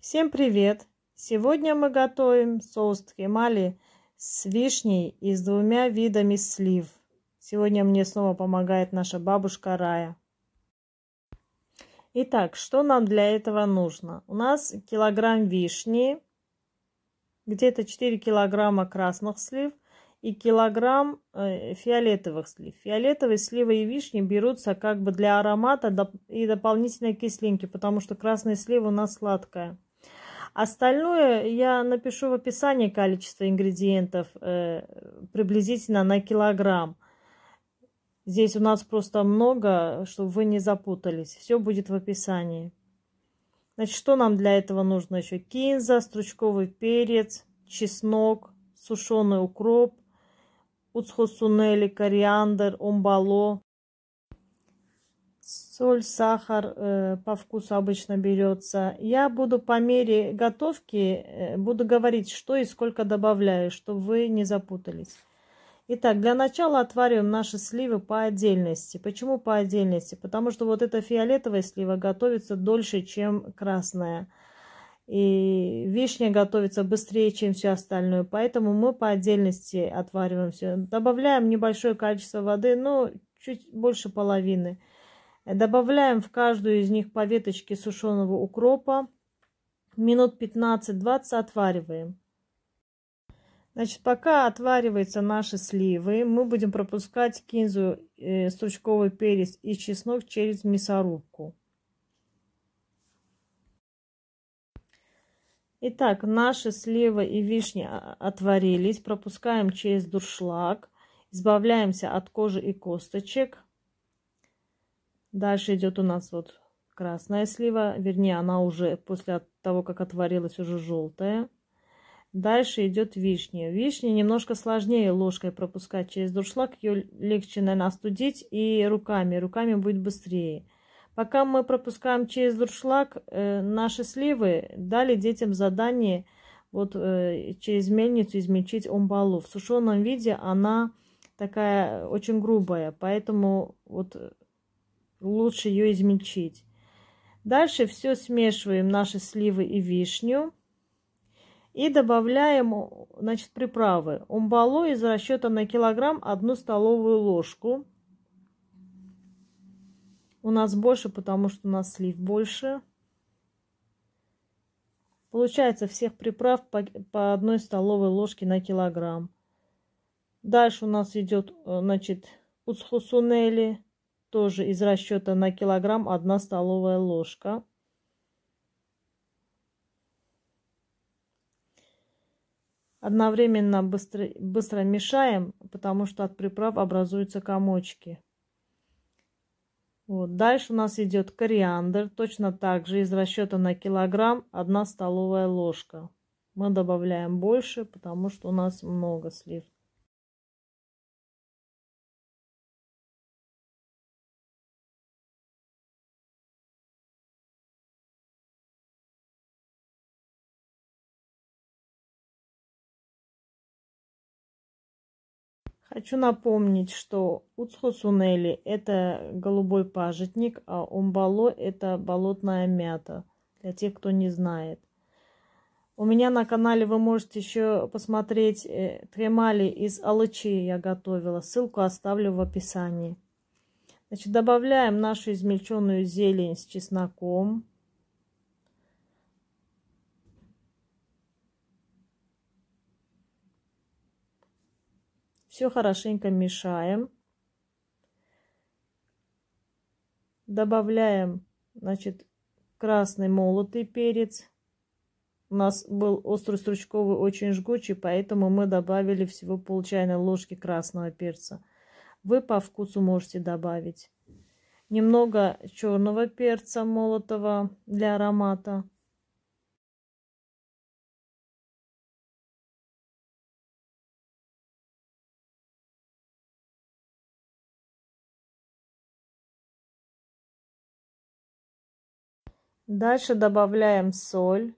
Всем привет! Сегодня мы готовим соус тхемали с вишней и с двумя видами слив. Сегодня мне снова помогает наша бабушка Рая. Итак, что нам для этого нужно? У нас килограмм вишни, где-то 4 килограмма красных слив и килограмм э, фиолетовых слив. Фиолетовые сливы и вишни берутся как бы для аромата и дополнительной кислинки, потому что красные сливы у нас сладкая. Остальное я напишу в описании количество ингредиентов э, приблизительно на килограмм. Здесь у нас просто много, чтобы вы не запутались. Все будет в описании. Значит, что нам для этого нужно еще? Кинза, стручковый перец, чеснок, сушеный укроп, уцхосунели, кориандр, омбало соль, сахар э, по вкусу обычно берется. Я буду по мере готовки, э, буду говорить, что и сколько добавляю, чтобы вы не запутались. Итак, для начала отвариваем наши сливы по отдельности. Почему по отдельности? Потому что вот эта фиолетовая слива готовится дольше, чем красная. И вишня готовится быстрее, чем все остальное. Поэтому мы по отдельности отвариваем все. Добавляем небольшое количество воды, но чуть больше половины. Добавляем в каждую из них по веточке сушеного укропа. Минут 15-20 отвариваем. Значит, пока отвариваются наши сливы, мы будем пропускать кинзу, э, стручковый перец и чеснок через мясорубку. Итак, наши сливы и вишни а, отварились. Пропускаем через дуршлаг. Избавляемся от кожи и косточек. Дальше идет у нас вот красная слива, вернее, она уже после того, как отварилась, уже желтая. Дальше идет вишня. Вишня немножко сложнее ложкой пропускать через дуршлаг. Ее легче, наверное, остудить и руками. Руками будет быстрее. Пока мы пропускаем через дуршлаг, э, наши сливы дали детям задание вот э, через мельницу измельчить омбалу. В сушеном виде она такая очень грубая, поэтому вот лучше ее измельчить. Дальше все смешиваем наши сливы и вишню. И добавляем значит, приправы. Умбало из расчета на килограмм одну столовую ложку. У нас больше, потому что у нас слив больше. Получается всех приправ по, по 1 столовой ложке на килограмм. Дальше у нас идет э, значит, уцхусунели тоже из расчета на килограмм 1 столовая ложка. Одновременно быстро, быстро мешаем, потому что от приправ образуются комочки. Вот. Дальше у нас идет кориандр, точно так же из расчета на килограмм 1 столовая ложка. Мы добавляем больше, потому что у нас много слив. Хочу напомнить, что уцхусунели – это голубой пажитник, а умбало – это болотная мята, для тех, кто не знает. У меня на канале вы можете еще посмотреть э, тремали из алычи я готовила. Ссылку оставлю в описании. Значит, добавляем нашу измельченную зелень с чесноком. Все хорошенько мешаем. Добавляем, значит, красный молотый перец. У нас был острый стручковый очень жгучий, поэтому мы добавили всего пол чайной ложки красного перца. Вы по вкусу можете добавить. Немного черного перца молотого для аромата. Дальше добавляем соль.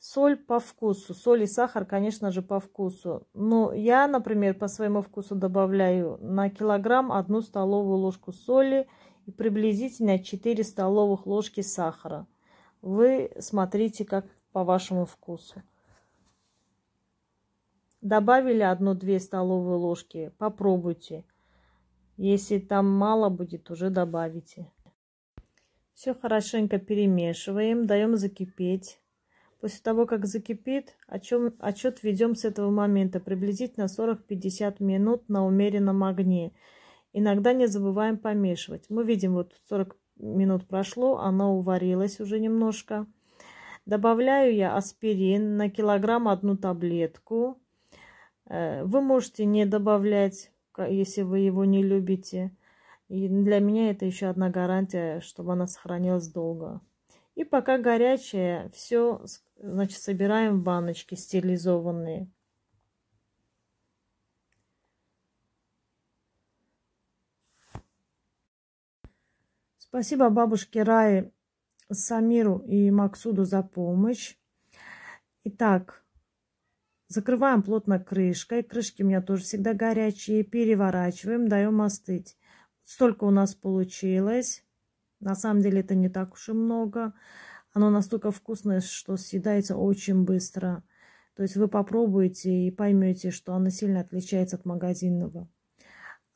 Соль по вкусу. Соль и сахар, конечно же, по вкусу. Но ну, я, например, по своему вкусу добавляю на килограмм одну столовую ложку соли и приблизительно 4 столовых ложки сахара. Вы смотрите, как по вашему вкусу. Добавили 1-2 столовые ложки. Попробуйте. Если там мало будет, уже добавите. Все хорошенько перемешиваем, даем закипеть. После того, как закипит, отчет ведем с этого момента приблизительно 40-50 минут на умеренном огне. Иногда не забываем помешивать. Мы видим, вот 40 минут прошло, она уварилась уже немножко. Добавляю я аспирин на килограмм одну таблетку. Э, вы можете не добавлять, если вы его не любите. И для меня это еще одна гарантия, чтобы она сохранилась долго. И пока горячее, все, значит, собираем в баночки стерилизованные. Спасибо бабушке Рае, Самиру и Максуду за помощь. Итак, закрываем плотно крышкой. Крышки у меня тоже всегда горячие. Переворачиваем, даем остыть столько у нас получилось. На самом деле это не так уж и много. Оно настолько вкусное, что съедается очень быстро. То есть вы попробуете и поймете, что оно сильно отличается от магазинного.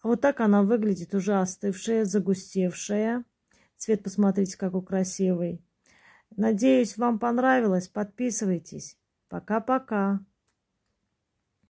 А вот так она выглядит, уже остывшая, загустевшая. Цвет, посмотрите, какой красивый. Надеюсь, вам понравилось. Подписывайтесь. Пока-пока.